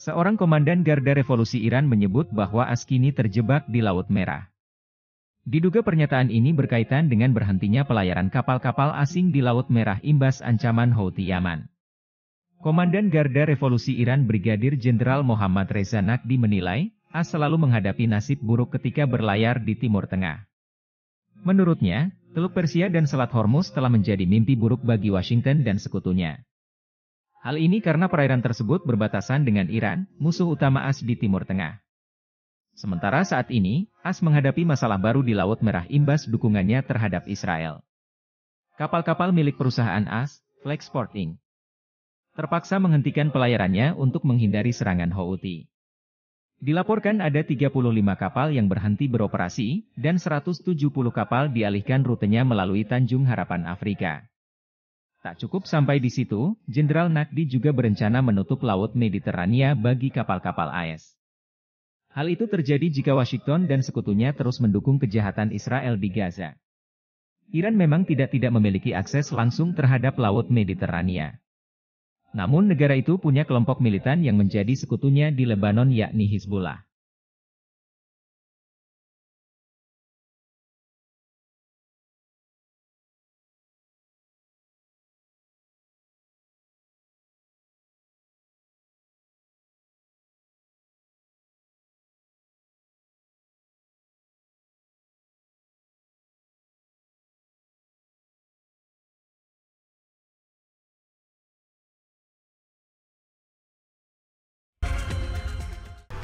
Seorang komandan Garda Revolusi Iran menyebut bahwa Askini terjebak di Laut Merah. Diduga pernyataan ini berkaitan dengan berhentinya pelayaran kapal-kapal asing di Laut Merah imbas ancaman Houthi Yaman. Komandan Garda Revolusi Iran Brigadir Jenderal Muhammad Reza Nakdi menilai, AS selalu menghadapi nasib buruk ketika berlayar di Timur Tengah. Menurutnya, Teluk Persia dan Selat Hormuz telah menjadi mimpi buruk bagi Washington dan sekutunya. Hal ini karena perairan tersebut berbatasan dengan Iran, musuh utama AS di Timur Tengah. Sementara saat ini, AS menghadapi masalah baru di Laut Merah imbas dukungannya terhadap Israel. Kapal-kapal milik perusahaan AS, Flexport Inc. terpaksa menghentikan pelayarannya untuk menghindari serangan Houthi. Dilaporkan ada 35 kapal yang berhenti beroperasi, dan 170 kapal dialihkan rutenya melalui Tanjung Harapan Afrika. Tak cukup sampai di situ, Jenderal Nakdi juga berencana menutup Laut Mediterania bagi kapal-kapal AS. E Hal itu terjadi jika Washington dan sekutunya terus mendukung kejahatan Israel di Gaza. Iran memang tidak-tidak memiliki akses langsung terhadap Laut Mediterania. Namun negara itu punya kelompok militan yang menjadi sekutunya di Lebanon yakni Hizbullah.